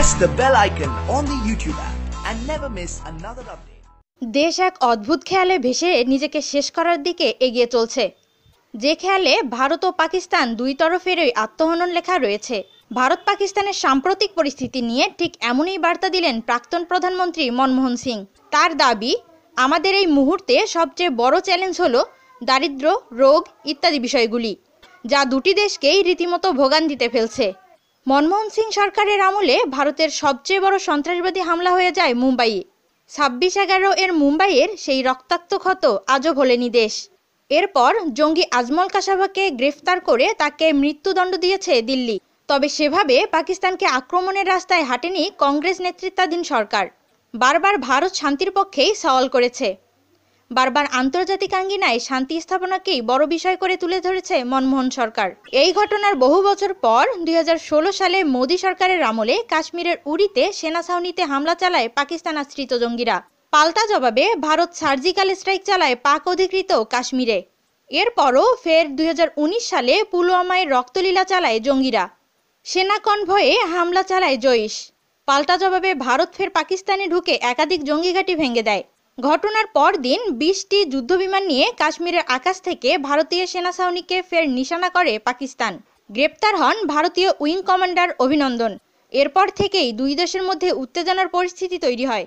press the bell icon on the YouTube app and never miss another update. দেশ এক অদ্ভুত খেয়ালে ভেসে নিজেকে শেষ করার দিকে এগিয়ে চলছে যে খেয়ালে ভারত ও পাকিস্তান দুই তরফেরই আত্মহনন লেখা রয়েছে ভারত পাকিস্তানের সাম্প্রতিক পরিস্থিতি নিয়ে ঠিক এমনই বার্তা দিলেন প্রাক্তন প্রধানমন্ত্রী মনমোহন সিং তার দাবি আমাদের এই মুহূর্তে সবচেয়ে বড় চ্যালেঞ্জ হল দারিদ্র রোগ ইত্যাদি বিষয়গুলি যা দুটি দেশকেই রীতিমতো ভোগান দিতে ফেলছে মনমোহন সিং সরকারের আমলে ভারতের সবচেয়ে বড় সন্ত্রাসবাদী হামলা হয়ে যায় মুম্বাইয়ে ছাব্বিশ এগারো এর মুম্বাইয়ের সেই রক্তাক্ত ক্ষত আজও ভোলেনি দেশ এরপর জঙ্গি আজমল কাসাবাকে গ্রেফতার করে তাকে মৃত্যুদণ্ড দিয়েছে দিল্লি তবে সেভাবে পাকিস্তানকে আক্রমণের রাস্তায় হাঁটেনি কংগ্রেস নেতৃত্বাধীন সরকার বারবার ভারত শান্তির পক্ষেই সওয়াল করেছে বারবার আন্তর্জাতিক আঙ্গিনায় শান্তি স্থাপনাকেই বড় বিষয় করে তুলে ধরেছে মনমোহন সরকার এই ঘটনার বহু বছর পর দুই সালে মোদী সরকারের আমলে কাশ্মীরের উড়িতে সেনা ছাউনিতে হামলা চালায় পাকিস্তান আশ্রিত জঙ্গিরা পাল্টা জবাবে ভারত সার্জিক্যাল স্ট্রাইক চালায় পাক অধিকৃত কাশ্মীরে এরপরও ফের দুই সালে পুলওয়ামায় রক্তলীলা চালায় জঙ্গিরা সেনা কনভয়ে হামলা চালায় জৈশ পাল্টা জবাবে ভারত ফের পাকিস্তানে ঢুকে একাধিক জঙ্গি ঘাঁটি ভেঙে দেয় ঘটনার পর দিন বিশটি যুদ্ধবিমান নিয়ে কাশ্মীরের আকাশ থেকে ভারতীয় সেনা ছাউনিকে ফের নিশানা করে পাকিস্তান গ্রেপ্তার হন ভারতীয় উইং কমান্ডার অভিনন্দন এরপর থেকেই দুই দেশের মধ্যে উত্তেজনার পরিস্থিতি তৈরি হয়